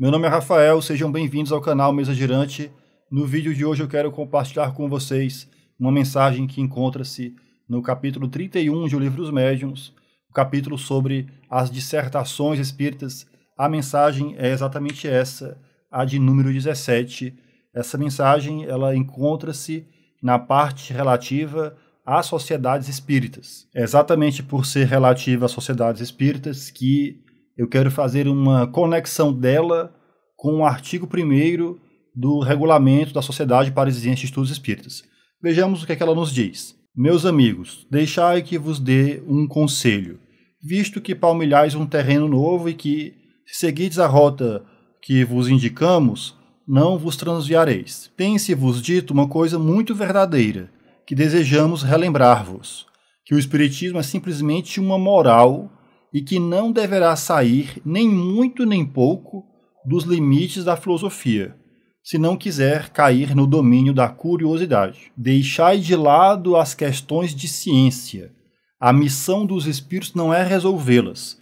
Meu nome é Rafael, sejam bem-vindos ao canal Mesa Girante. No vídeo de hoje eu quero compartilhar com vocês uma mensagem que encontra-se no capítulo 31 de O Livro dos Médiuns, o capítulo sobre as dissertações espíritas. A mensagem é exatamente essa, a de número 17. Essa mensagem ela encontra-se na parte relativa às sociedades espíritas. É exatamente por ser relativa às sociedades espíritas que eu quero fazer uma conexão dela com o artigo 1 do regulamento da Sociedade Parisiense de Estudos Espíritas. Vejamos o que, é que ela nos diz. Meus amigos, deixai que vos dê um conselho, visto que palmilhais um terreno novo e que, se seguides a rota que vos indicamos, não vos transviareis. Tem-se-vos dito uma coisa muito verdadeira, que desejamos relembrar-vos, que o Espiritismo é simplesmente uma moral e que não deverá sair nem muito nem pouco dos limites da filosofia, se não quiser cair no domínio da curiosidade. Deixai de lado as questões de ciência. A missão dos espíritos não é resolvê-las,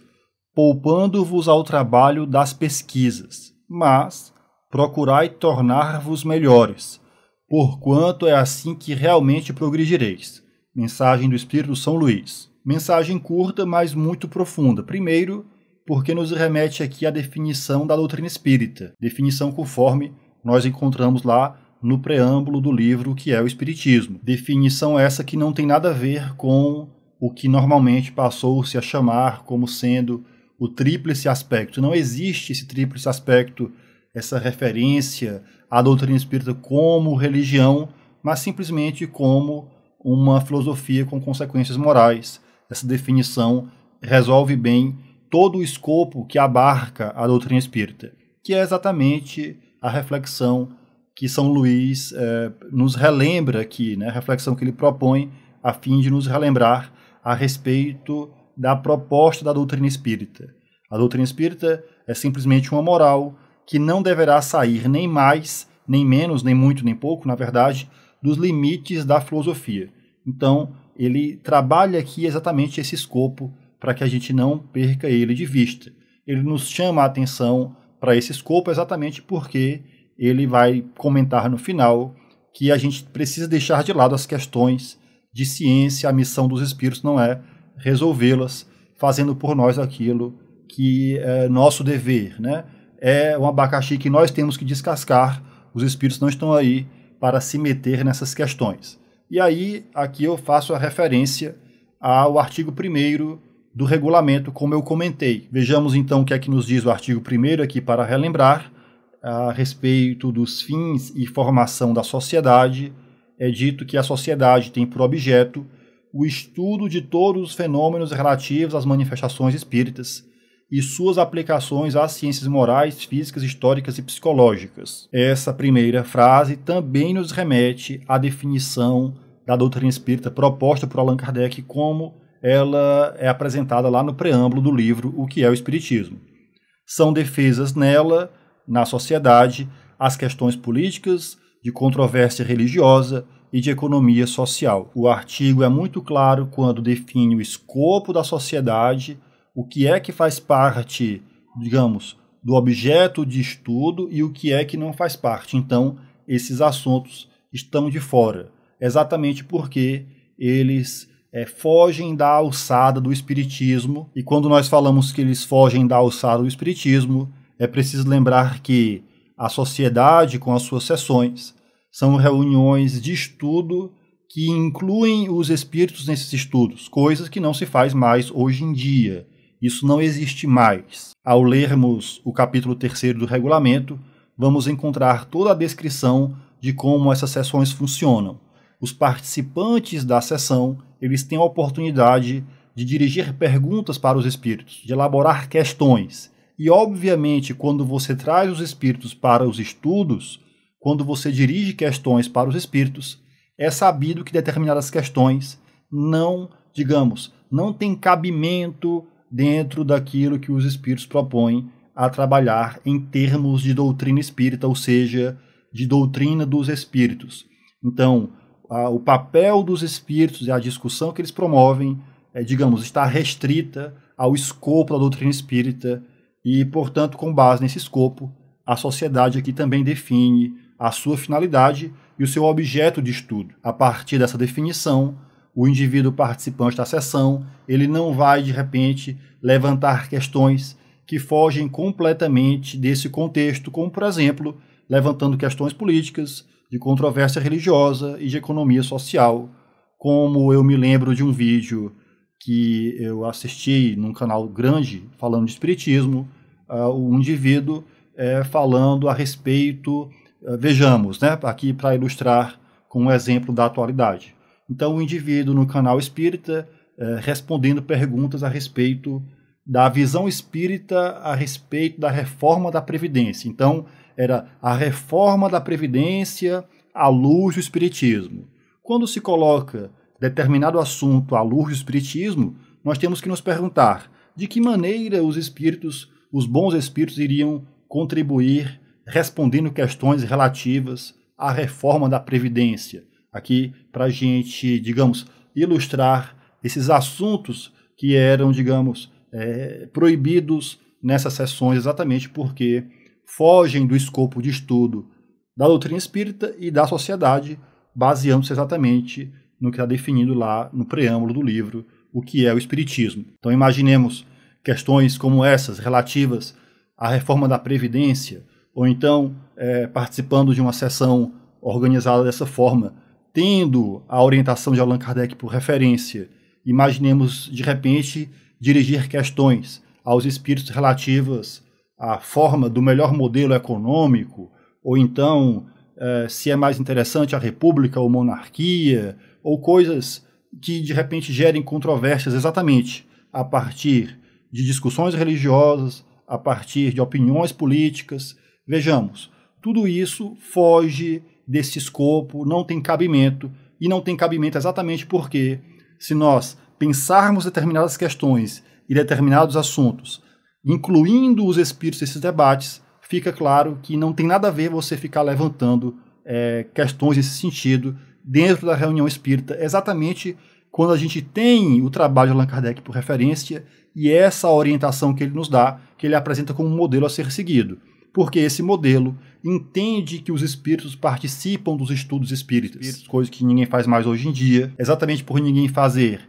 poupando-vos ao trabalho das pesquisas, mas procurai tornar-vos melhores, porquanto é assim que realmente progredireis. Mensagem do Espírito São Luís. Mensagem curta, mas muito profunda. Primeiro, porque nos remete aqui à definição da doutrina espírita, definição conforme nós encontramos lá no preâmbulo do livro que é o Espiritismo. Definição essa que não tem nada a ver com o que normalmente passou-se a chamar como sendo o tríplice aspecto. Não existe esse tríplice aspecto, essa referência à doutrina espírita como religião, mas simplesmente como uma filosofia com consequências morais, essa definição resolve bem todo o escopo que abarca a doutrina espírita, que é exatamente a reflexão que São Luís eh, nos relembra aqui, né? a reflexão que ele propõe a fim de nos relembrar a respeito da proposta da doutrina espírita. A doutrina espírita é simplesmente uma moral que não deverá sair nem mais, nem menos, nem muito, nem pouco, na verdade, dos limites da filosofia. Então, ele trabalha aqui exatamente esse escopo para que a gente não perca ele de vista. Ele nos chama a atenção para esse escopo exatamente porque ele vai comentar no final que a gente precisa deixar de lado as questões de ciência, a missão dos espíritos não é resolvê-las, fazendo por nós aquilo que é nosso dever, né? É um abacaxi que nós temos que descascar, os espíritos não estão aí para se meter nessas questões. E aí, aqui eu faço a referência ao artigo 1 do regulamento, como eu comentei. Vejamos então o que é que nos diz o artigo 1 aqui para relembrar a respeito dos fins e formação da sociedade, é dito que a sociedade tem por objeto o estudo de todos os fenômenos relativos às manifestações espíritas, e suas aplicações às ciências morais, físicas, históricas e psicológicas. Essa primeira frase também nos remete à definição da doutrina espírita proposta por Allan Kardec como ela é apresentada lá no preâmbulo do livro O que é o Espiritismo. São defesas nela, na sociedade, as questões políticas, de controvérsia religiosa e de economia social. O artigo é muito claro quando define o escopo da sociedade o que é que faz parte, digamos, do objeto de estudo e o que é que não faz parte. Então, esses assuntos estão de fora, exatamente porque eles é, fogem da alçada do espiritismo. E quando nós falamos que eles fogem da alçada do espiritismo, é preciso lembrar que a sociedade, com as suas sessões, são reuniões de estudo que incluem os espíritos nesses estudos, coisas que não se faz mais hoje em dia. Isso não existe mais. Ao lermos o capítulo 3 do regulamento, vamos encontrar toda a descrição de como essas sessões funcionam. Os participantes da sessão, eles têm a oportunidade de dirigir perguntas para os espíritos, de elaborar questões. E obviamente, quando você traz os espíritos para os estudos, quando você dirige questões para os espíritos, é sabido que determinadas questões não, digamos, não têm cabimento dentro daquilo que os espíritos propõem a trabalhar em termos de doutrina espírita, ou seja, de doutrina dos espíritos. Então, a, o papel dos espíritos e a discussão que eles promovem, é, digamos, está restrita ao escopo da doutrina espírita e, portanto, com base nesse escopo, a sociedade aqui também define a sua finalidade e o seu objeto de estudo. A partir dessa definição, o indivíduo participante da sessão, ele não vai de repente levantar questões que fogem completamente desse contexto, como por exemplo, levantando questões políticas, de controvérsia religiosa e de economia social, como eu me lembro de um vídeo que eu assisti num canal grande falando de espiritismo, uh, ah, um indivíduo eh, falando a respeito, uh, vejamos, né, aqui para ilustrar com um exemplo da atualidade. Então, o indivíduo no canal espírita eh, respondendo perguntas a respeito da visão espírita a respeito da reforma da Previdência. Então, era a reforma da Previdência à luz do Espiritismo. Quando se coloca determinado assunto à luz do Espiritismo, nós temos que nos perguntar de que maneira os espíritos, os bons espíritos, iriam contribuir respondendo questões relativas à reforma da Previdência aqui para a gente, digamos, ilustrar esses assuntos que eram, digamos, é, proibidos nessas sessões, exatamente porque fogem do escopo de estudo da doutrina espírita e da sociedade, baseando-se exatamente no que está definido lá no preâmbulo do livro, o que é o Espiritismo. Então, imaginemos questões como essas, relativas à reforma da Previdência, ou então é, participando de uma sessão organizada dessa forma, tendo a orientação de Allan Kardec por referência, imaginemos de repente dirigir questões aos espíritos relativas à forma do melhor modelo econômico, ou então eh, se é mais interessante a república ou monarquia, ou coisas que de repente gerem controvérsias exatamente a partir de discussões religiosas, a partir de opiniões políticas. Vejamos, tudo isso foge desse escopo, não tem cabimento. E não tem cabimento exatamente porque, se nós pensarmos determinadas questões e determinados assuntos, incluindo os espíritos desses debates, fica claro que não tem nada a ver você ficar levantando é, questões nesse sentido dentro da reunião espírita, exatamente quando a gente tem o trabalho de Allan Kardec por referência e essa orientação que ele nos dá, que ele apresenta como um modelo a ser seguido porque esse modelo entende que os espíritos participam dos estudos espíritas, espíritos, coisa que ninguém faz mais hoje em dia, exatamente por ninguém fazer.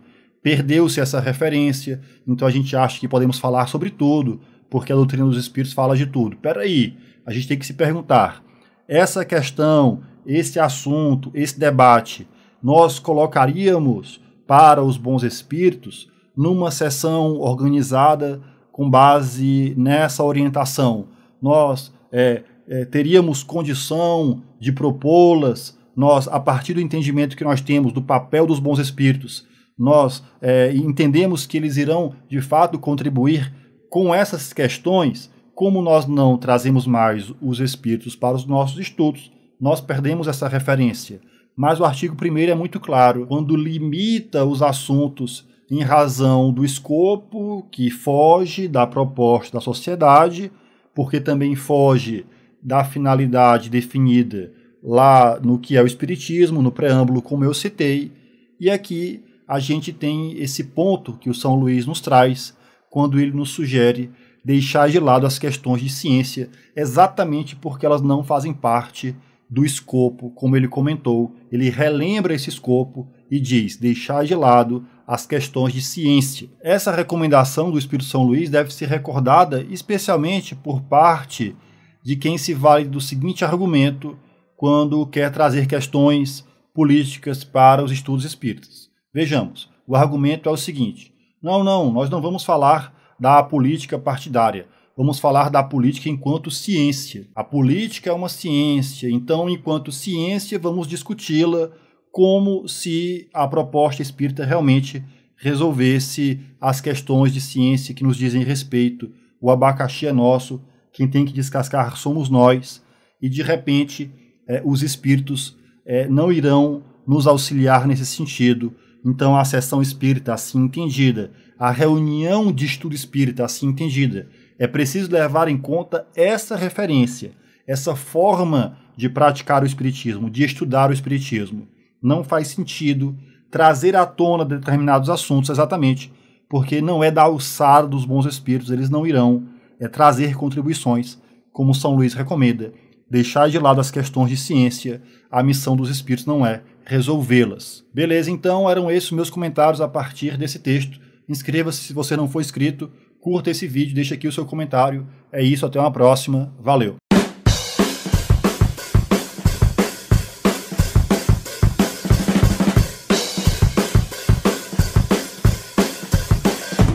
Perdeu-se essa referência, então a gente acha que podemos falar sobre tudo, porque a doutrina dos espíritos fala de tudo. Peraí, a gente tem que se perguntar: essa questão, esse assunto, esse debate, nós colocaríamos para os bons espíritos numa sessão organizada com base nessa orientação? nós é, é, teríamos condição de propô-las, nós, a partir do entendimento que nós temos do papel dos bons espíritos, nós é, entendemos que eles irão de fato contribuir com essas questões. Como nós não trazemos mais os espíritos para os nossos estudos, nós perdemos essa referência. Mas o artigo 1 é muito claro quando limita os assuntos em razão do escopo que foge da proposta da sociedade porque também foge da finalidade definida lá no que é o Espiritismo, no preâmbulo, como eu citei, e aqui a gente tem esse ponto que o São Luís nos traz quando ele nos sugere deixar de lado as questões de ciência, exatamente porque elas não fazem parte do escopo, como ele comentou. Ele relembra esse escopo e diz: deixar de lado as questões de ciência. Essa recomendação do Espírito São Luís deve ser recordada especialmente por parte de quem se vale do seguinte argumento quando quer trazer questões políticas para os estudos espíritas. Vejamos, o argumento é o seguinte: não, não, nós não vamos falar da política partidária. Vamos falar da política enquanto ciência. A política é uma ciência, então, enquanto ciência, vamos discuti-la, como se a proposta espírita realmente resolvesse as questões de ciência que nos dizem respeito. O abacaxi é nosso, quem tem que descascar somos nós. E de repente, é, os espíritos é, não irão nos auxiliar nesse sentido. Então, a sessão espírita, assim entendida, a reunião de estudo espírita, assim entendida, é preciso levar em conta essa referência, essa forma de praticar o espiritismo, de estudar o espiritismo. Não faz sentido trazer à tona determinados assuntos exatamente, porque não é da alçada dos bons espíritos, eles não irão é, trazer contribuições, como São Luís recomenda. Deixar de lado as questões de ciência, a missão dos espíritos não é resolvê-las. Beleza, então eram esses meus comentários a partir desse texto. Inscreva-se se você não for inscrito, curta esse vídeo, deixa aqui o seu comentário. É isso, até uma próxima. Valeu!